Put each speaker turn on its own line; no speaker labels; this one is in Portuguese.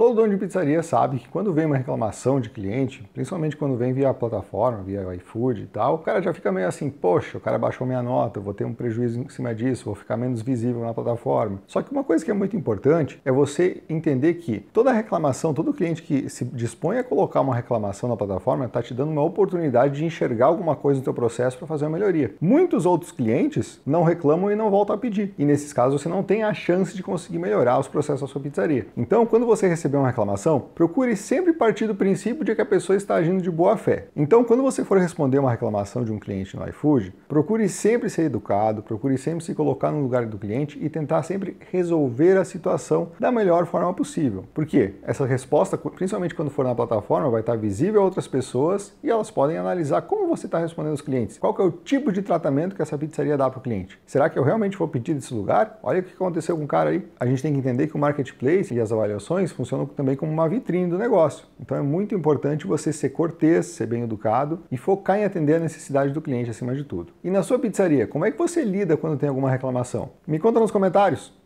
Todo dono de pizzaria sabe que quando vem uma reclamação de cliente, principalmente quando vem via plataforma, via iFood e tal, o cara já fica meio assim, poxa, o cara baixou minha nota, vou ter um prejuízo em cima disso, vou ficar menos visível na plataforma. Só que uma coisa que é muito importante é você entender que toda reclamação, todo cliente que se dispõe a colocar uma reclamação na plataforma está te dando uma oportunidade de enxergar alguma coisa no teu processo para fazer uma melhoria. Muitos outros clientes não reclamam e não voltam a pedir. E nesses casos você não tem a chance de conseguir melhorar os processos da sua pizzaria. Então, quando você receber receber uma reclamação, procure sempre partir do princípio de que a pessoa está agindo de boa fé. Então, quando você for responder uma reclamação de um cliente no iFood, procure sempre ser educado, procure sempre se colocar no lugar do cliente e tentar sempre resolver a situação da melhor forma possível. Por quê? essa resposta, principalmente quando for na plataforma, vai estar visível a outras pessoas e elas podem analisar como você está respondendo os clientes. Qual é o tipo de tratamento que essa pizzaria dá para o cliente? Será que eu realmente vou pedir desse lugar? Olha o que aconteceu com o cara aí. A gente tem que entender que o marketplace e as avaliações funcionam funcionam também como uma vitrine do negócio. Então é muito importante você ser cortês, ser bem educado e focar em atender a necessidade do cliente acima de tudo. E na sua pizzaria, como é que você lida quando tem alguma reclamação? Me conta nos comentários.